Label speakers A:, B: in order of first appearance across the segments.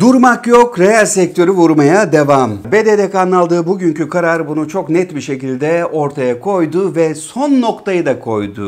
A: Durmak yok, reel sektörü vurmaya devam. BDDK'nın aldığı bugünkü karar bunu çok net bir şekilde ortaya koydu ve son noktayı da koydu.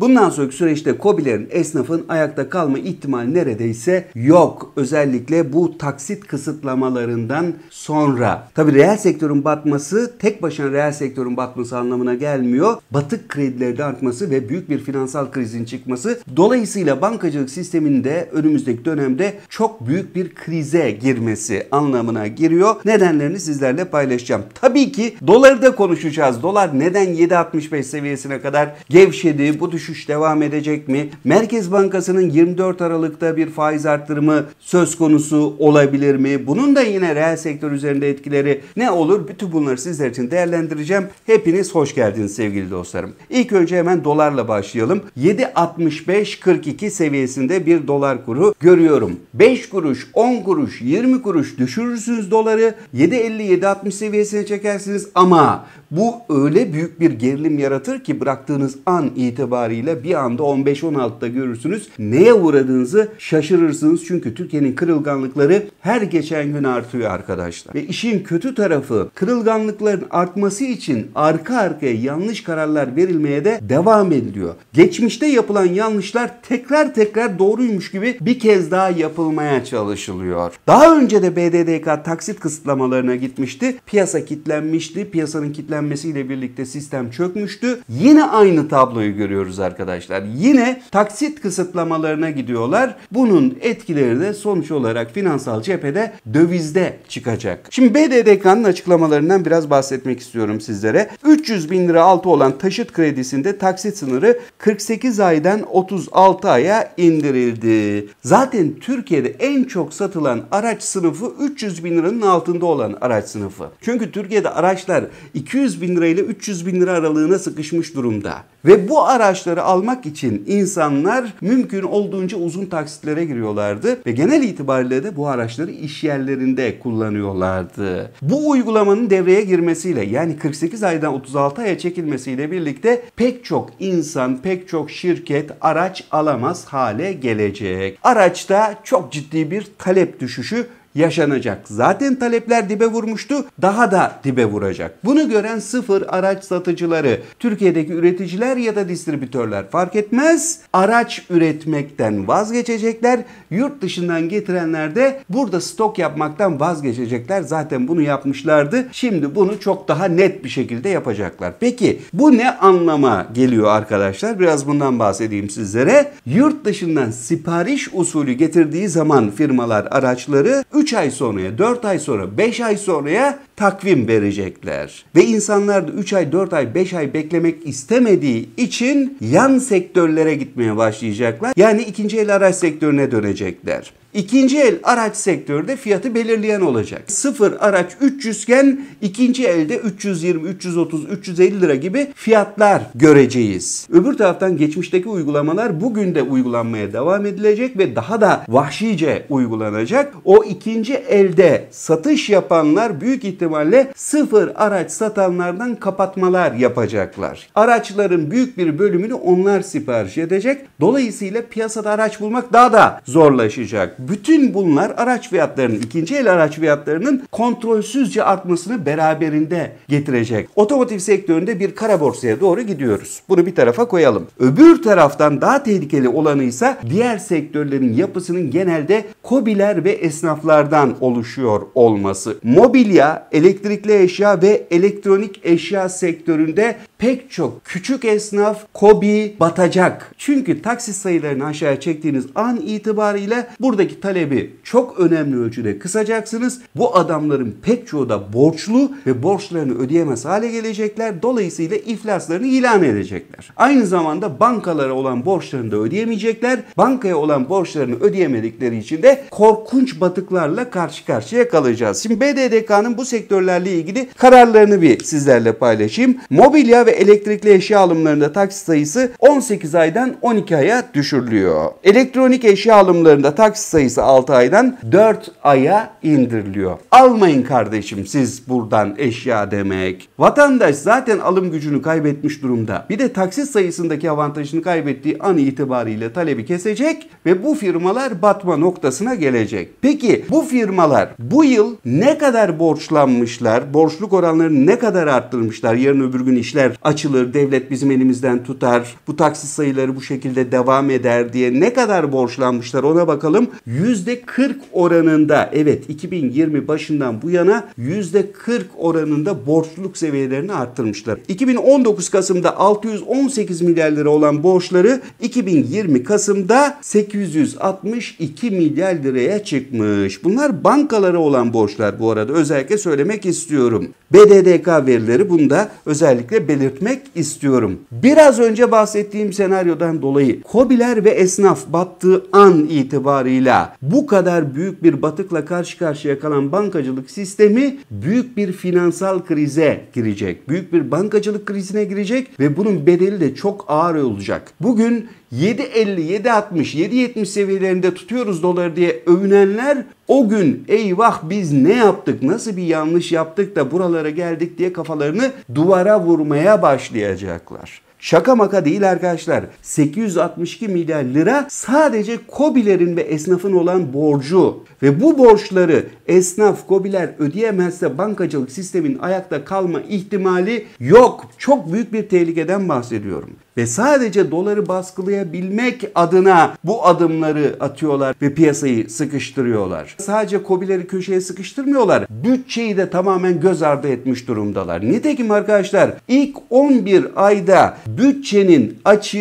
A: Bundan sonraki süreçte kobilerin, esnafın ayakta kalma ihtimali neredeyse yok. Özellikle bu taksit kısıtlamalarından sonra. Tabi reel sektörün batması tek başına reel sektörün batması anlamına gelmiyor. Batık kredilerde artması ve büyük bir finansal krizin çıkması. Dolayısıyla bankacılık sisteminde önümüzdeki dönemde çok büyük bir krize girmesi anlamına giriyor. Nedenlerini sizlerle paylaşacağım. Tabii ki doları da konuşacağız. Dolar neden 7.65 seviyesine kadar gevşedi? Bu düşün düşüş devam edecek mi? Merkez Bankası'nın 24 Aralık'ta bir faiz arttırımı söz konusu olabilir mi? Bunun da yine reel sektör üzerinde etkileri ne olur? Bütün bunları sizler için değerlendireceğim. Hepiniz hoş geldiniz sevgili dostlarım. İlk önce hemen dolarla başlayalım. 7.65-42 seviyesinde bir dolar kuru görüyorum. 5 kuruş, 10 kuruş, 20 kuruş düşürürsünüz doları. 7.50-7.60 seviyesine çekersiniz ama bu öyle büyük bir gerilim yaratır ki bıraktığınız an itibariyle itibariyle bir anda 15-16'da görürsünüz. Neye uğradığınızı şaşırırsınız. Çünkü Türkiye'nin kırılganlıkları her geçen gün artıyor arkadaşlar. Ve işin kötü tarafı kırılganlıkların artması için arka arkaya yanlış kararlar verilmeye de devam ediliyor. Geçmişte yapılan yanlışlar tekrar tekrar doğruymuş gibi bir kez daha yapılmaya çalışılıyor. Daha önce de BDDK taksit kısıtlamalarına gitmişti. Piyasa kitlenmişti. Piyasanın kitlenmesiyle birlikte sistem çökmüştü. Yine aynı tabloyu görüyoruz arkadaşlar arkadaşlar. Yine taksit kısıtlamalarına gidiyorlar. Bunun etkileri de sonuç olarak finansal cephede dövizde çıkacak. Şimdi BDDK'nın açıklamalarından biraz bahsetmek istiyorum sizlere. 300 bin lira altı olan taşıt kredisinde taksit sınırı 48 aydan 36 aya indirildi. Zaten Türkiye'de en çok satılan araç sınıfı 300 bin liranın altında olan araç sınıfı. Çünkü Türkiye'de araçlar 200 bin lirayla 300 bin lira aralığına sıkışmış durumda. Ve bu araçları almak için insanlar mümkün olduğunca uzun taksitlere giriyorlardı ve genel itibariyle de bu araçları iş yerlerinde kullanıyorlardı. Bu uygulamanın devreye girmesiyle yani 48 aydan 36 aya çekilmesiyle birlikte pek çok insan, pek çok şirket araç alamaz hale gelecek. Araçta çok ciddi bir talep düşüşü yaşanacak. Zaten talepler dibe vurmuştu, daha da dibe vuracak. Bunu gören sıfır araç satıcıları, Türkiye'deki üreticiler ya da distribütörler fark etmez. Araç üretmekten vazgeçecekler. Yurt dışından getirenler de burada stok yapmaktan vazgeçecekler. Zaten bunu yapmışlardı. Şimdi bunu çok daha net bir şekilde yapacaklar. Peki bu ne anlama geliyor arkadaşlar? Biraz bundan bahsedeyim sizlere. Yurt dışından sipariş usulü getirdiği zaman firmalar araçları 3 ay sonraya, 4 ay sonra, 5 ay sonraya takvim verecekler. Ve insanlar da 3 ay, 4 ay, 5 ay beklemek istemediği için yan sektörlere gitmeye başlayacaklar. Yani ikinci el araç sektörüne dönecekler. İkinci el araç sektörde fiyatı belirleyen olacak. Sıfır araç 300 iken ikinci elde 320, 330, 350 lira gibi fiyatlar göreceğiz. Öbür taraftan geçmişteki uygulamalar bugün de uygulanmaya devam edilecek ve daha da vahşice uygulanacak. O ikinci elde satış yapanlar büyük ihtimalle sıfır araç satanlardan kapatmalar yapacaklar. Araçların büyük bir bölümünü onlar sipariş edecek. Dolayısıyla piyasada araç bulmak daha da zorlaşacak bütün bunlar araç fiyatlarının, ikinci el araç fiyatlarının kontrolsüzce artmasını beraberinde getirecek. Otomotiv sektöründe bir kara borsaya doğru gidiyoruz. Bunu bir tarafa koyalım. Öbür taraftan daha tehlikeli olanı ise diğer sektörlerin yapısının genelde kobiler ve esnaflardan oluşuyor olması. Mobilya, elektrikli eşya ve elektronik eşya sektöründe pek çok küçük esnaf kobi batacak. Çünkü taksi sayılarını aşağıya çektiğiniz an itibariyle buradaki talebi çok önemli ölçüde kısacaksınız. Bu adamların pek çoğu da borçlu ve borçlarını ödeyemez hale gelecekler. Dolayısıyla iflaslarını ilan edecekler. Aynı zamanda bankalara olan borçlarını da ödeyemeyecekler. Bankaya olan borçlarını ödeyemedikleri için de korkunç batıklarla karşı karşıya kalacağız. Şimdi BDDK'nın bu sektörlerle ilgili kararlarını bir sizlerle paylaşayım. Mobilya ve ve elektrikli eşya alımlarında taksit sayısı 18 aydan 12 aya düşürülüyor. Elektronik eşya alımlarında taksit sayısı 6 aydan 4 aya indiriliyor. Almayın kardeşim siz buradan eşya demek. Vatandaş zaten alım gücünü kaybetmiş durumda. Bir de taksit sayısındaki avantajını kaybettiği an itibariyle talebi kesecek ve bu firmalar batma noktasına gelecek. Peki bu firmalar bu yıl ne kadar borçlanmışlar? Borçluk oranlarını ne kadar arttırmışlar? Yarın öbür gün işler açılır, devlet bizim elimizden tutar, bu taksi sayıları bu şekilde devam eder diye ne kadar borçlanmışlar ona bakalım. %40 oranında evet 2020 başından bu yana %40 oranında borçluluk seviyelerini arttırmışlar. 2019 Kasım'da 618 milyar lira olan borçları 2020 Kasım'da 862 milyar liraya çıkmış. Bunlar bankalara olan borçlar bu arada özellikle söylemek istiyorum. BDDK verileri bunda özellikle belir dökmek istiyorum. Biraz önce bahsettiğim senaryodan dolayı hobiler ve esnaf battığı an itibarıyla bu kadar büyük bir batıkla karşı karşıya kalan bankacılık sistemi büyük bir finansal krize girecek. Büyük bir bankacılık krizine girecek ve bunun bedeli de çok ağır olacak. Bugün 7.50, 7.60, 7.70 seviyelerinde tutuyoruz doları diye övünenler o gün eyvah biz ne yaptık, nasıl bir yanlış yaptık da buralara geldik diye kafalarını duvara vurmaya başlayacaklar. Şaka maka değil arkadaşlar. 862 milyar lira sadece kobilerin ve esnafın olan borcu. Ve bu borçları esnaf kobiler ödeyemezse bankacılık sistemin ayakta kalma ihtimali yok. Çok büyük bir tehlikeden bahsediyorum ve sadece doları baskılayabilmek adına bu adımları atıyorlar ve piyasayı sıkıştırıyorlar. Sadece kobileri köşeye sıkıştırmıyorlar. Bütçeyi de tamamen göz ardı etmiş durumdalar. Nitekim arkadaşlar ilk 11 ayda bütçenin açığı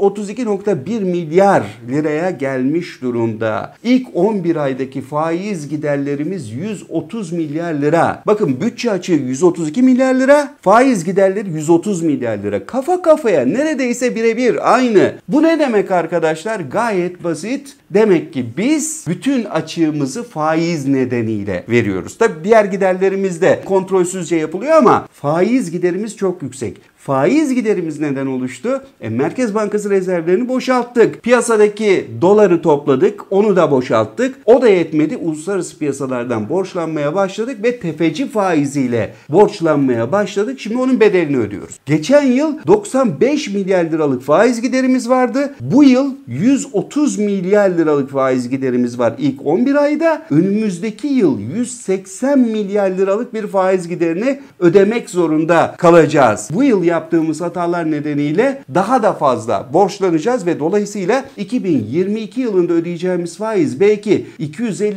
A: 132.1 milyar liraya gelmiş durumda. İlk 11 aydaki faiz giderlerimiz 130 milyar lira. Bakın bütçe açığı 132 milyar lira, faiz giderleri 130 milyar lira. Kafa kafaya neredeyse birebir aynı. Bu ne demek arkadaşlar? Gayet basit. Demek ki biz bütün açığımızı faiz nedeniyle veriyoruz. Tabi diğer giderlerimiz de kontrolsüzce yapılıyor ama faiz giderimiz çok yüksek faiz giderimiz neden oluştu? E, Merkez Bankası rezervlerini boşalttık. Piyasadaki doları topladık. Onu da boşalttık. O da yetmedi. Uluslararası piyasalardan borçlanmaya başladık ve tefeci faiziyle borçlanmaya başladık. Şimdi onun bedelini ödüyoruz. Geçen yıl 95 milyar liralık faiz giderimiz vardı. Bu yıl 130 milyar liralık faiz giderimiz var ilk 11 ayda. Önümüzdeki yıl 180 milyar liralık bir faiz giderini ödemek zorunda kalacağız. Bu yıl yani yaptığımız hatalar nedeniyle daha da fazla borçlanacağız ve dolayısıyla 2022 yılında ödeyeceğimiz faiz belki 250-300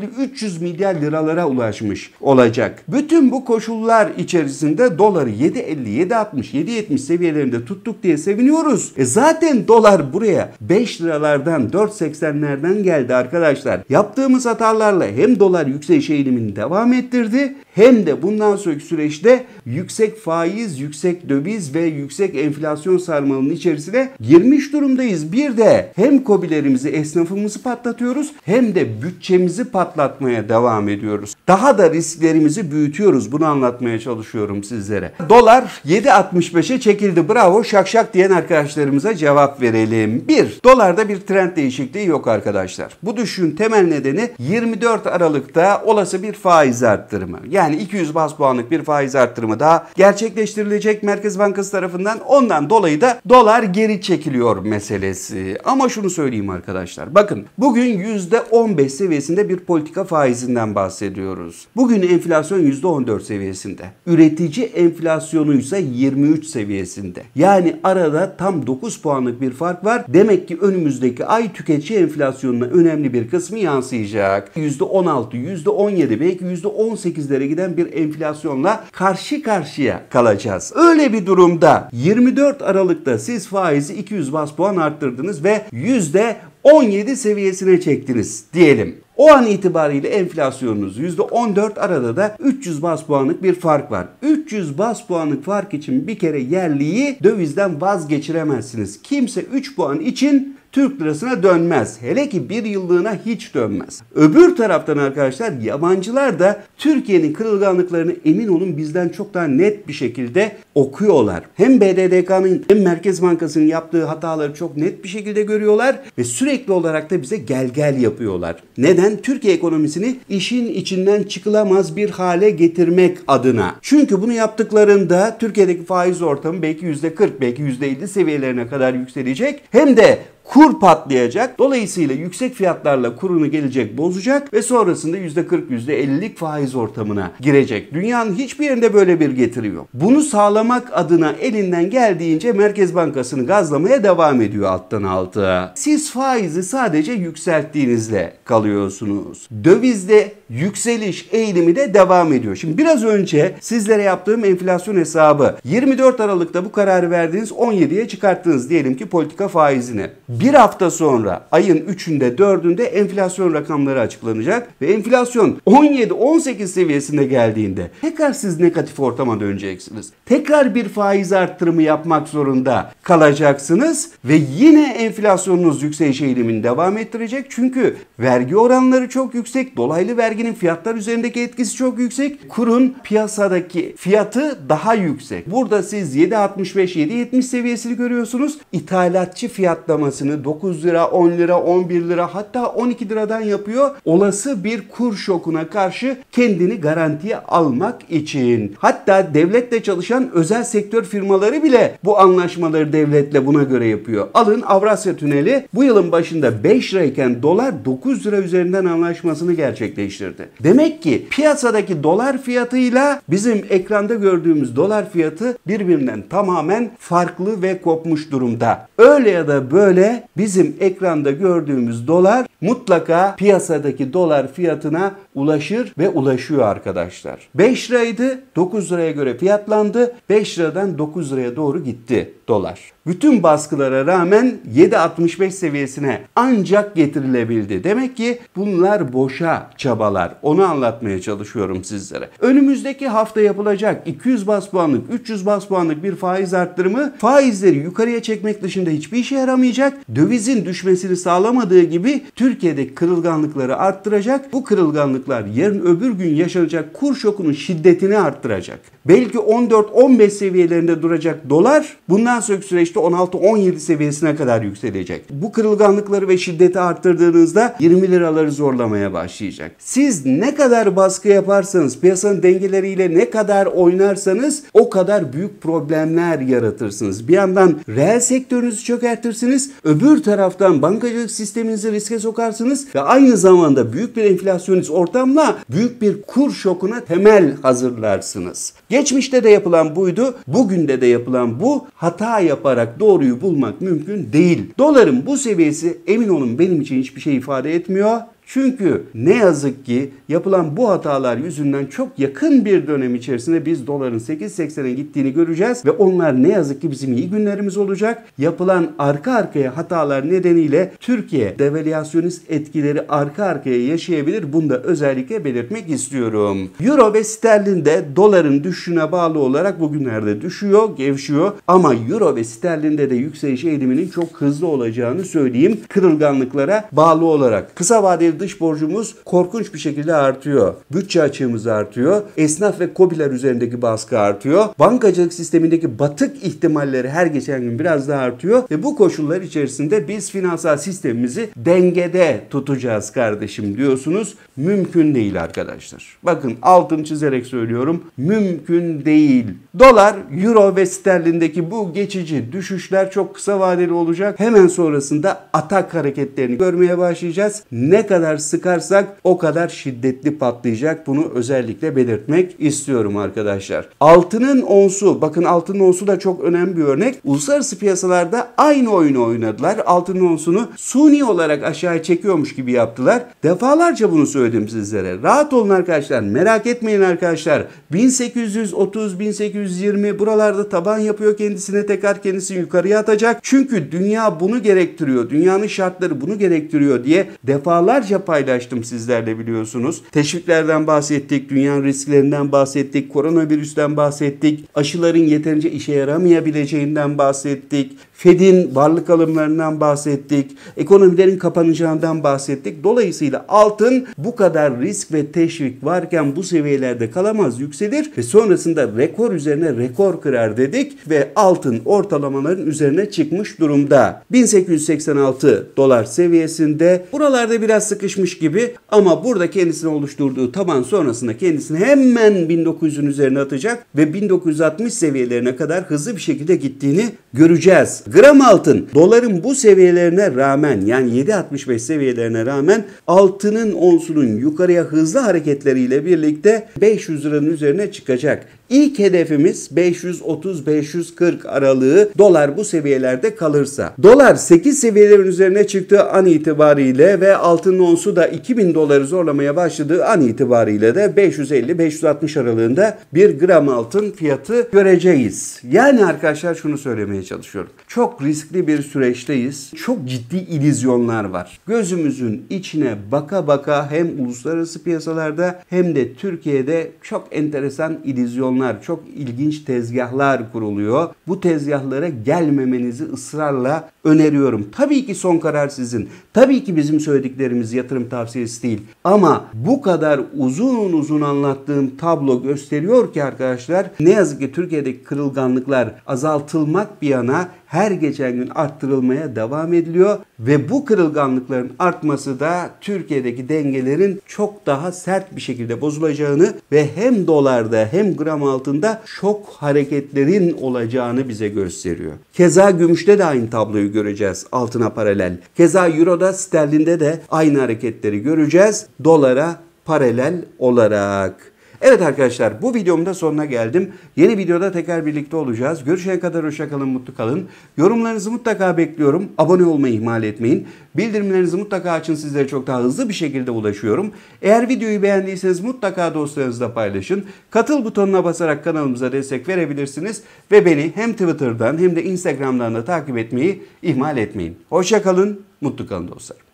A: milyar liralara ulaşmış olacak. Bütün bu koşullar içerisinde doları 7.50, 7.60, 7.70 seviyelerinde tuttuk diye seviniyoruz. E zaten dolar buraya 5 liralardan 4.80'lerden geldi arkadaşlar. Yaptığımız hatalarla hem dolar yükseliş eğilimini devam ettirdi hem de bundan sonraki süreçte yüksek faiz, yüksek döviz ve yüksek enflasyon sarmalının içerisine girmiş durumdayız. Bir de hem kobilerimizi, esnafımızı patlatıyoruz hem de bütçemizi patlatmaya devam ediyoruz. Daha da risklerimizi büyütüyoruz. Bunu anlatmaya çalışıyorum sizlere. Dolar 7.65'e çekildi. Bravo şak şak diyen arkadaşlarımıza cevap verelim. 1. Dolarda bir trend değişikliği yok arkadaşlar. Bu düşüğün temel nedeni 24 Aralık'ta olası bir faiz arttırımı. Yani yani 200 bas puanlık bir faiz arttırımı daha gerçekleştirilecek Merkez Bankası tarafından. Ondan dolayı da dolar geri çekiliyor meselesi. Ama şunu söyleyeyim arkadaşlar. Bakın bugün %15 seviyesinde bir politika faizinden bahsediyoruz. Bugün enflasyon %14 seviyesinde. Üretici enflasyonu ise 23 seviyesinde. Yani arada tam 9 puanlık bir fark var. Demek ki önümüzdeki ay tüketici enflasyonuna önemli bir kısmı yansıyacak. %16, %17 belki %18'lere gidebilir giden bir enflasyonla karşı karşıya kalacağız. Öyle bir durumda 24 Aralık'ta siz faizi 200 bas puan arttırdınız ve yüzde %17 seviyesine çektiniz diyelim. O an itibariyle enflasyonunuz %14 arada da 300 bas puanlık bir fark var. 300 bas puanlık fark için bir kere yerliyi dövizden vazgeçiremezsiniz. Kimse 3 puan için Türk lirasına dönmez. Hele ki bir yıllığına hiç dönmez. Öbür taraftan arkadaşlar yabancılar da Türkiye'nin kırılganlıklarını emin olun bizden çok daha net bir şekilde okuyorlar. Hem BDDK'nın hem Merkez Bankası'nın yaptığı hataları çok net bir şekilde görüyorlar ve sürekli olarak da bize gel gel yapıyorlar. Neden? Türkiye ekonomisini işin içinden çıkılamaz bir hale getirmek adına. Çünkü bunu yaptıklarında Türkiye'deki faiz ortamı belki %40 belki %50 seviyelerine kadar yükselecek. Hem de kur patlayacak. Dolayısıyla yüksek fiyatlarla kurunu gelecek bozacak ve sonrasında %40 %50'lik faiz ortamına girecek. Dünyanın hiçbir yerinde böyle bir getiri yok. Bunu sağlamak adına elinden geldiğince Merkez Bankası'nı gazlamaya devam ediyor alttan alta. Siz faizi sadece yükselttiğinizle kalıyorsunuz. Dövizde yükseliş eğilimi de devam ediyor. Şimdi biraz önce sizlere yaptığım enflasyon hesabı 24 Aralık'ta bu kararı verdiğiniz 17'ye çıkarttınız diyelim ki politika faizini. Bir hafta sonra ayın 3'ünde 4'ünde enflasyon rakamları açıklanacak ve enflasyon 17-18 seviyesine geldiğinde tekrar siz negatif ortama döneceksiniz. Tekrar bir faiz arttırımı yapmak zorunda kalacaksınız ve yine enflasyonunuz yükseliş eğilimini devam ettirecek. Çünkü vergi oranları çok yüksek, dolaylı verginin fiyatlar üzerindeki etkisi çok yüksek. Kurun piyasadaki fiyatı daha yüksek. Burada siz 7.65-7.70 seviyesini görüyorsunuz. İthalatçı fiyatlamasını almasını 9 lira, 10 lira, 11 lira hatta 12 liradan yapıyor. Olası bir kur şokuna karşı kendini garantiye almak için. Hatta devletle çalışan özel sektör firmaları bile bu anlaşmaları devletle buna göre yapıyor. Alın Avrasya Tüneli bu yılın başında 5 lirayken dolar 9 lira üzerinden anlaşmasını gerçekleştirdi. Demek ki piyasadaki dolar fiyatıyla bizim ekranda gördüğümüz dolar fiyatı birbirinden tamamen farklı ve kopmuş durumda. Öyle ya da böyle bizim ekranda gördüğümüz dolar mutlaka piyasadaki dolar fiyatına ulaşır ve ulaşıyor arkadaşlar. 5 liraydı 9 liraya göre fiyatlandı. 5 liradan 9 liraya doğru gitti dolar. Bütün baskılara rağmen 7.65 seviyesine ancak getirilebildi. Demek ki bunlar boşa çabalar. Onu anlatmaya çalışıyorum sizlere. Önümüzdeki hafta yapılacak 200 bas puanlık, 300 bas puanlık bir faiz arttırımı faizleri yukarıya çekmek dışında hiçbir işe yaramayacak. Dövizin düşmesini sağlamadığı gibi Türkiye'deki kırılganlıkları arttıracak. Bu kırılganlıklar yarın öbür gün yaşanacak kur şokunun şiddetini arttıracak. Belki 14-15 seviyelerinde duracak dolar bundan Bundan sonraki süreçte 16-17 seviyesine kadar yükselecek. Bu kırılganlıkları ve şiddeti arttırdığınızda 20 liraları zorlamaya başlayacak. Siz ne kadar baskı yaparsanız, piyasanın dengeleriyle ne kadar oynarsanız o kadar büyük problemler yaratırsınız. Bir yandan reel sektörünüzü çökertirsiniz, öbür taraftan bankacılık sisteminizi riske sokarsınız ve aynı zamanda büyük bir enflasyonist ortamla büyük bir kur şokuna temel hazırlarsınız. Geçmişte de yapılan buydu, bugün de de yapılan bu hata hata yaparak doğruyu bulmak mümkün değil. Doların bu seviyesi emin olun benim için hiçbir şey ifade etmiyor. Çünkü ne yazık ki yapılan bu hatalar yüzünden çok yakın bir dönem içerisinde biz doların 8.80'e gittiğini göreceğiz ve onlar ne yazık ki bizim iyi günlerimiz olacak. Yapılan arka arkaya hatalar nedeniyle Türkiye devalüasyonist etkileri arka arkaya yaşayabilir. Bunu da özellikle belirtmek istiyorum. Euro ve sterlin de doların düşüşüne bağlı olarak bugünlerde düşüyor, gevşiyor ama euro ve sterlinde de yükseliş eğiliminin çok hızlı olacağını söyleyeyim. Kırılganlıklara bağlı olarak kısa vadeli dış borcumuz korkunç bir şekilde artıyor. Bütçe açığımız artıyor. Esnaf ve kobiler üzerindeki baskı artıyor. Bankacılık sistemindeki batık ihtimalleri her geçen gün biraz daha artıyor ve bu koşullar içerisinde biz finansal sistemimizi dengede tutacağız kardeşim diyorsunuz. Mümkün değil arkadaşlar. Bakın altını çizerek söylüyorum. Mümkün değil. Dolar, euro ve sterlindeki bu geçici düşüşler çok kısa vadeli olacak. Hemen sonrasında atak hareketlerini görmeye başlayacağız. Ne kadar kadar sıkarsak o kadar şiddetli patlayacak. Bunu özellikle belirtmek istiyorum arkadaşlar. Altının onsu bakın altının onsu da çok önemli bir örnek. Uluslararası piyasalarda aynı oyunu oynadılar. Altının onsunu suni olarak aşağı çekiyormuş gibi yaptılar. Defalarca bunu söyledim sizlere. Rahat olun arkadaşlar. Merak etmeyin arkadaşlar. 1830 1820 buralarda taban yapıyor kendisine tekrar kendisini yukarıya atacak. Çünkü dünya bunu gerektiriyor. Dünyanın şartları bunu gerektiriyor diye defalarca Defalarca paylaştım sizlerle biliyorsunuz. Teşviklerden bahsettik, dünya risklerinden bahsettik, koronavirüsten bahsettik, aşıların yeterince işe yaramayabileceğinden bahsettik, Fed'in varlık alımlarından bahsettik, ekonomilerin kapanacağından bahsettik. Dolayısıyla altın bu kadar risk ve teşvik varken bu seviyelerde kalamaz, yükselir ve sonrasında rekor üzerine rekor kırar dedik ve altın ortalamaların üzerine çıkmış durumda. 1886 dolar seviyesinde buralarda biraz sıkışmış gibi ama burada kendisini oluşturduğu taban sonrasında kendisini hemen 1900'ün üzerine atacak ve 1960 seviyelerine kadar hızlı bir şekilde gittiğini göreceğiz. Gram altın doların bu seviyelerine rağmen yani 7.65 seviyelerine rağmen altının onsunun yukarıya hızlı hareketleriyle birlikte 500 liranın üzerine çıkacak. İlk hedefimiz 530-540 aralığı dolar bu seviyelerde kalırsa. Dolar 8 seviyelerin üzerine çıktığı an itibariyle ve altın onsu da 2000 doları zorlamaya başladığı an itibariyle de 550-560 aralığında bir gram altın fiyatı göreceğiz. Yani arkadaşlar şunu söylemeye çalışıyorum. Çok riskli bir süreçteyiz. Çok ciddi ilizyonlar var. Gözümüzün içine baka baka hem uluslararası piyasalarda hem de Türkiye'de çok enteresan ilizyonlar salonlar, çok ilginç tezgahlar kuruluyor. Bu tezgahlara gelmemenizi ısrarla öneriyorum. Tabii ki son karar sizin. Tabii ki bizim söylediklerimiz yatırım tavsiyesi değil. Ama bu kadar uzun uzun anlattığım tablo gösteriyor ki arkadaşlar ne yazık ki Türkiye'deki kırılganlıklar azaltılmak bir yana her geçen gün arttırılmaya devam ediliyor ve bu kırılganlıkların artması da Türkiye'deki dengelerin çok daha sert bir şekilde bozulacağını ve hem dolarda hem gram altında şok hareketlerin olacağını bize gösteriyor. Keza gümüşte de aynı tabloyu göreceğiz altına paralel. Keza Euro'da sterlinde de aynı hareketleri göreceğiz dolara paralel olarak. Evet arkadaşlar bu videomun da sonuna geldim. Yeni videoda tekrar birlikte olacağız. Görüşene kadar hoşçakalın, mutlu kalın. Yorumlarınızı mutlaka bekliyorum. Abone olmayı ihmal etmeyin. Bildirimlerinizi mutlaka açın. Sizlere çok daha hızlı bir şekilde ulaşıyorum. Eğer videoyu beğendiyseniz mutlaka dostlarınızla paylaşın. Katıl butonuna basarak kanalımıza destek verebilirsiniz. Ve beni hem Twitter'dan hem de Instagram'dan da takip etmeyi ihmal etmeyin. Hoşçakalın, mutlu kalın dostlar.